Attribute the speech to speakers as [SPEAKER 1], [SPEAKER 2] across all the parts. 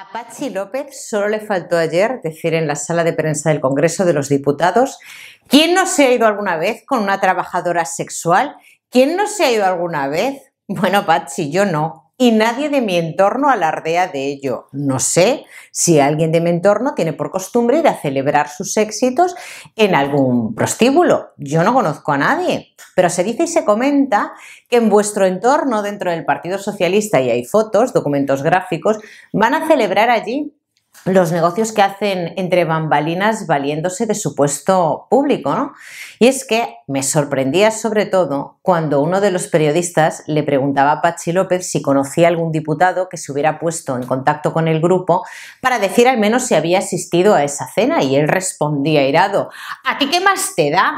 [SPEAKER 1] A Pachi López solo le faltó ayer decir en la sala de prensa del Congreso de los Diputados, ¿quién no se ha ido alguna vez con una trabajadora sexual? ¿Quién no se ha ido alguna vez? Bueno, Pachi, yo no y nadie de mi entorno alardea de ello. No sé si alguien de mi entorno tiene por costumbre ir a celebrar sus éxitos en algún prostíbulo. Yo no conozco a nadie, pero se dice y se comenta que en vuestro entorno, dentro del Partido Socialista, y hay fotos, documentos gráficos, van a celebrar allí los negocios que hacen entre bambalinas valiéndose de su puesto público, ¿no? Y es que me sorprendía sobre todo cuando uno de los periodistas le preguntaba a Pachi López si conocía algún diputado que se hubiera puesto en contacto con el grupo para decir al menos si había asistido a esa cena y él respondía irado, ¿a ti qué más te da?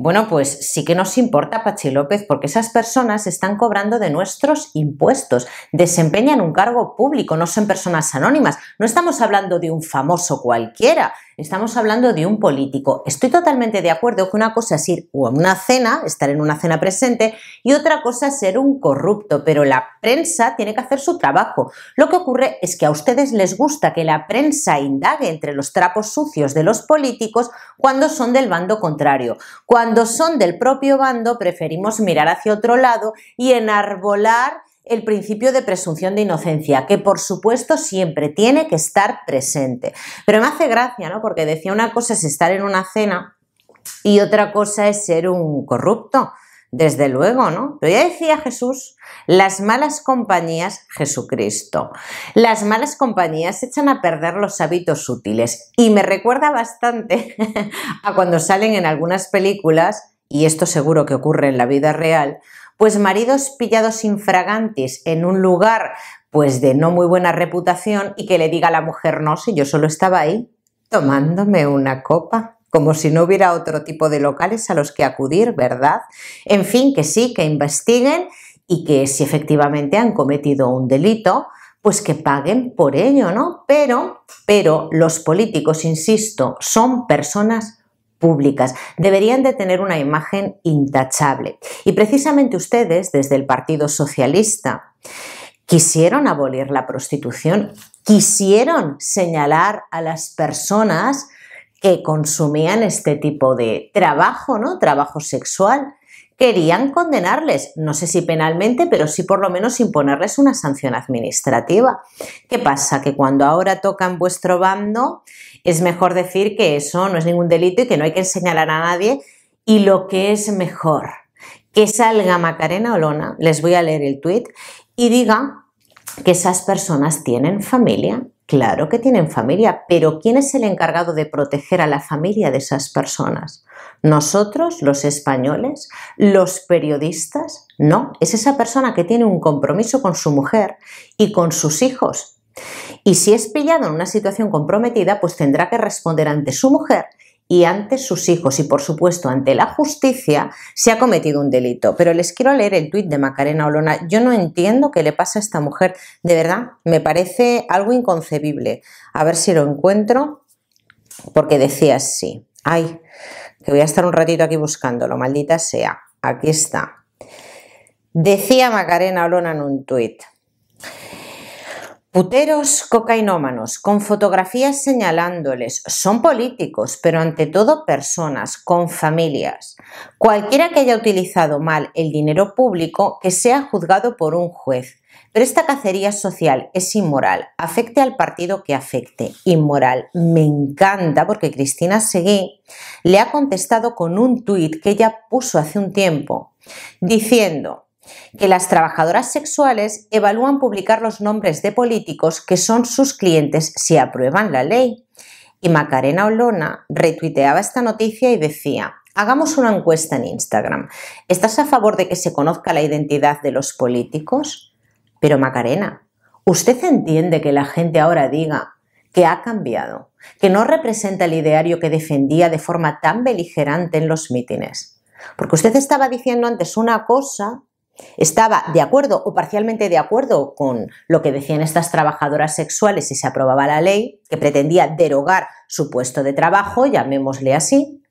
[SPEAKER 1] Bueno, pues sí que nos importa, Pachi López, porque esas personas están cobrando de nuestros impuestos, desempeñan un cargo público, no son personas anónimas. No estamos hablando de un famoso cualquiera, estamos hablando de un político. Estoy totalmente de acuerdo que una cosa es ir a una cena, estar en una cena presente, y otra cosa es ser un corrupto, pero la prensa tiene que hacer su trabajo. Lo que ocurre es que a ustedes les gusta que la prensa indague entre los trapos sucios de los políticos cuando son del bando contrario. Cuando son del propio bando, preferimos mirar hacia otro lado y enarbolar el principio de presunción de inocencia, que por supuesto siempre tiene que estar presente. Pero me hace gracia, ¿no? Porque decía una cosa es estar en una cena y otra cosa es ser un corrupto. Desde luego, ¿no? Pero ya decía Jesús, las malas compañías, Jesucristo, las malas compañías echan a perder los hábitos útiles y me recuerda bastante a cuando salen en algunas películas, y esto seguro que ocurre en la vida real, pues maridos pillados infragantes en un lugar pues de no muy buena reputación y que le diga a la mujer, no, si yo solo estaba ahí tomándome una copa como si no hubiera otro tipo de locales a los que acudir, ¿verdad? En fin, que sí, que investiguen y que si efectivamente han cometido un delito, pues que paguen por ello, ¿no? Pero, pero los políticos, insisto, son personas públicas, deberían de tener una imagen intachable. Y precisamente ustedes, desde el Partido Socialista, quisieron abolir la prostitución, quisieron señalar a las personas que consumían este tipo de trabajo, ¿no? Trabajo sexual. Querían condenarles, no sé si penalmente, pero sí por lo menos imponerles una sanción administrativa. ¿Qué pasa? Que cuando ahora tocan vuestro bando, es mejor decir que eso no es ningún delito y que no hay que enseñar a nadie. Y lo que es mejor, que salga Macarena Olona, les voy a leer el tuit, y diga que esas personas tienen familia Claro que tienen familia, pero ¿quién es el encargado de proteger a la familia de esas personas? Nosotros, los españoles, los periodistas, no, es esa persona que tiene un compromiso con su mujer y con sus hijos. Y si es pillado en una situación comprometida, pues tendrá que responder ante su mujer y ante sus hijos y por supuesto ante la justicia se ha cometido un delito. Pero les quiero leer el tuit de Macarena Olona. Yo no entiendo qué le pasa a esta mujer. De verdad, me parece algo inconcebible. A ver si lo encuentro. Porque decía así. Ay, que voy a estar un ratito aquí buscándolo, maldita sea. Aquí está. Decía Macarena Olona en un tuit. Puteros cocainómanos con fotografías señalándoles son políticos, pero ante todo personas con familias. Cualquiera que haya utilizado mal el dinero público que sea juzgado por un juez. Pero esta cacería social es inmoral, afecte al partido que afecte. Inmoral. Me encanta porque Cristina Seguí le ha contestado con un tuit que ella puso hace un tiempo diciendo que las trabajadoras sexuales evalúan publicar los nombres de políticos que son sus clientes si aprueban la ley. Y Macarena Olona retuiteaba esta noticia y decía, hagamos una encuesta en Instagram. ¿Estás a favor de que se conozca la identidad de los políticos? Pero Macarena, ¿usted entiende que la gente ahora diga que ha cambiado, que no representa el ideario que defendía de forma tan beligerante en los mítines? Porque usted estaba diciendo antes una cosa estaba de acuerdo o parcialmente de acuerdo con lo que decían estas trabajadoras sexuales si se aprobaba la ley, que pretendía derogar su puesto de trabajo, llamémosle así,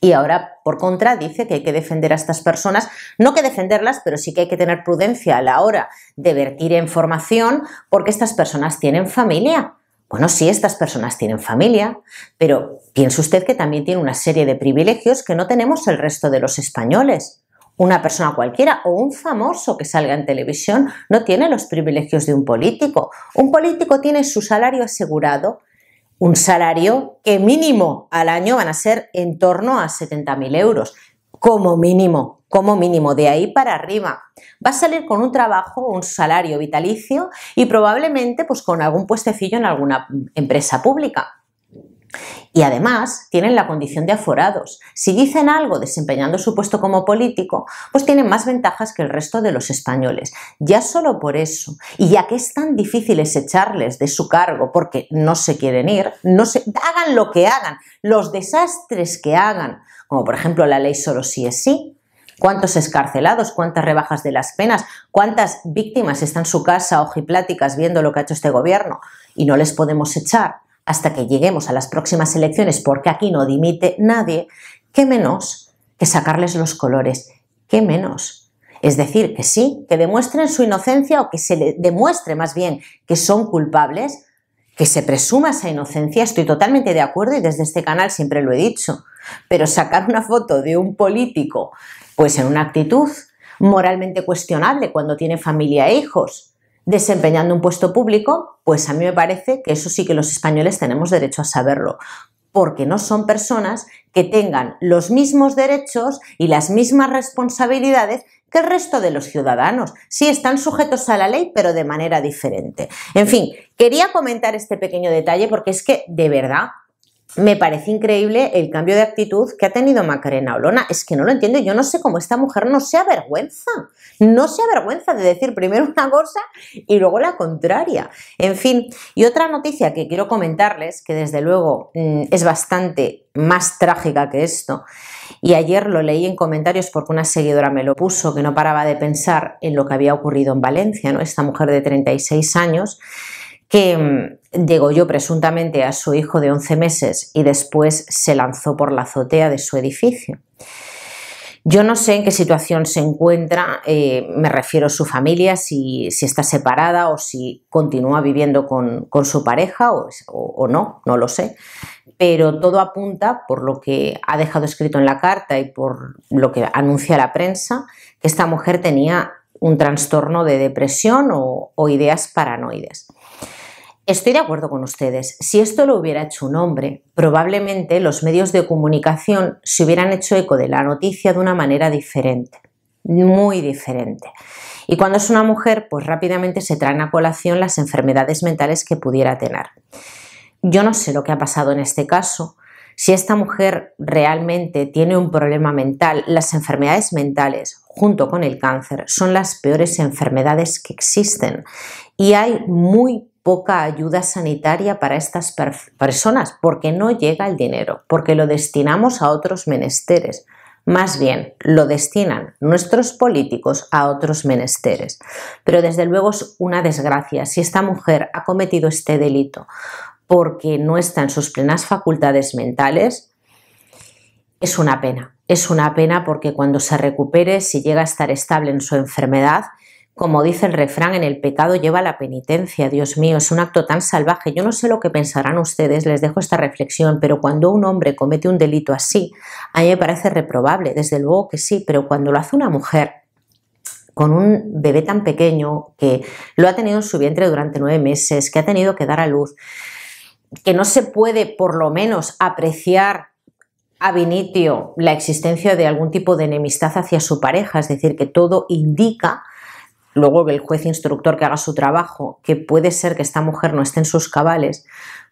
[SPEAKER 1] y ahora, por contra, dice que hay que defender a estas personas, no que defenderlas, pero sí que hay que tener prudencia a la hora de vertir información porque estas personas tienen familia. Bueno, sí, estas personas tienen familia, pero piense usted que también tiene una serie de privilegios que no tenemos el resto de los españoles. Una persona cualquiera o un famoso que salga en televisión no tiene los privilegios de un político. Un político tiene su salario asegurado, un salario que mínimo al año van a ser en torno a 70.000 euros, como mínimo, como mínimo, de ahí para arriba. Va a salir con un trabajo, un salario vitalicio y probablemente pues con algún puestecillo en alguna empresa pública. Y además tienen la condición de aforados. Si dicen algo desempeñando su puesto como político, pues tienen más ventajas que el resto de los españoles. Ya solo por eso, y ya que es tan difícil echarles de su cargo porque no se quieren ir, no se, hagan lo que hagan, los desastres que hagan, como por ejemplo la ley solo si es sí, cuántos escarcelados, cuántas rebajas de las penas, cuántas víctimas están en su casa ojipláticas viendo lo que ha hecho este gobierno y no les podemos echar hasta que lleguemos a las próximas elecciones, porque aquí no dimite nadie, qué menos que sacarles los colores, qué menos. Es decir, que sí, que demuestren su inocencia o que se demuestre más bien que son culpables, que se presuma esa inocencia, estoy totalmente de acuerdo y desde este canal siempre lo he dicho, pero sacar una foto de un político pues en una actitud moralmente cuestionable cuando tiene familia e hijos, desempeñando un puesto público, pues a mí me parece que eso sí que los españoles tenemos derecho a saberlo, porque no son personas que tengan los mismos derechos y las mismas responsabilidades que el resto de los ciudadanos. Sí, están sujetos a la ley, pero de manera diferente. En fin, quería comentar este pequeño detalle porque es que, de verdad, me parece increíble el cambio de actitud que ha tenido Macarena Olona. Es que no lo entiendo. Yo no sé cómo esta mujer no se avergüenza. No se avergüenza de decir primero una cosa y luego la contraria. En fin, y otra noticia que quiero comentarles, que desde luego mm, es bastante más trágica que esto, y ayer lo leí en comentarios porque una seguidora me lo puso, que no paraba de pensar en lo que había ocurrido en Valencia, ¿no? Esta mujer de 36 años que mm, yo presuntamente a su hijo de 11 meses y después se lanzó por la azotea de su edificio. Yo no sé en qué situación se encuentra, eh, me refiero a su familia, si, está separada o si continúa viviendo con, su pareja o, no, no lo sé. Pero todo apunta, por lo que ha dejado escrito en la carta y por lo que anuncia la prensa, que esta mujer tenía un trastorno de depresión o ideas paranoides. Estoy de acuerdo con ustedes. Si esto lo hubiera hecho un hombre, probablemente los medios de comunicación se hubieran hecho eco de la noticia de una manera diferente, muy diferente. Y cuando es una mujer, pues rápidamente se traen a colación las enfermedades mentales que pudiera tener. Yo no sé lo que ha pasado en este caso. Si esta mujer realmente tiene un problema mental, las enfermedades mentales junto con el cáncer son las peores enfermedades que existen y hay muy poca ayuda sanitaria para estas personas porque no llega el dinero, porque lo destinamos a otros menesteres. Más bien, lo destinan nuestros políticos a otros menesteres. Pero desde luego es una desgracia si esta mujer ha cometido este delito porque no está en sus plenas facultades mentales, es una pena. Es una pena porque cuando se recupere, si llega a estar estable en su enfermedad, como dice el refrán, en el pecado lleva la penitencia. Dios mío, es un acto tan salvaje. Yo no sé lo que pensarán ustedes, les dejo esta reflexión, pero cuando un hombre comete un delito así, a mí me parece reprobable, desde luego que sí, pero cuando lo hace una mujer, con un bebé tan pequeño que lo ha tenido en su vientre durante nueve meses, que ha tenido que dar a luz, que no se puede por lo menos apreciar a vinitio la existencia de algún tipo de enemistad hacia su pareja, es decir, que todo indica luego que el juez instructor que haga su trabajo, que puede ser que esta mujer no esté en sus cabales,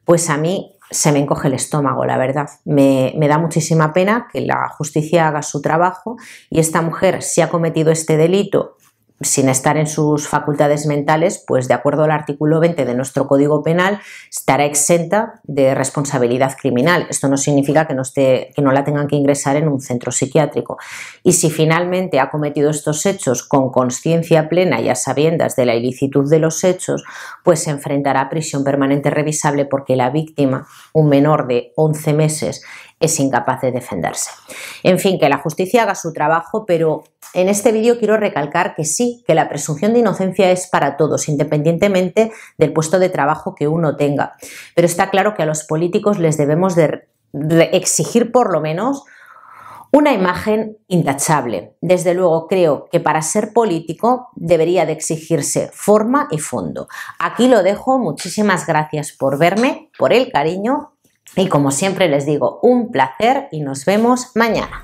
[SPEAKER 1] pues a mí se me encoge el estómago, la verdad. Me, me, da muchísima pena que la justicia haga su trabajo y esta mujer, si ha cometido este delito sin estar en sus facultades mentales, pues de acuerdo al artículo 20 de nuestro Código Penal, estará exenta de responsabilidad criminal. Esto no significa que no, que no la tengan que ingresar en un centro psiquiátrico. Y si finalmente ha cometido estos hechos con conciencia plena y a sabiendas de la ilicitud de los hechos, pues se enfrentará a prisión permanente revisable porque la víctima un menor de 11 meses es incapaz de defenderse. En fin, que la justicia haga su trabajo, pero en este vídeo quiero recalcar que sí, que la presunción de inocencia es para todos, independientemente del puesto de trabajo que uno tenga. Pero está claro que a los políticos les debemos de exigir por lo menos una imagen intachable. Desde luego creo que para ser político debería de exigirse forma y fondo. Aquí lo dejo. Muchísimas gracias por verme, por el cariño y como siempre les digo, un placer y nos vemos mañana.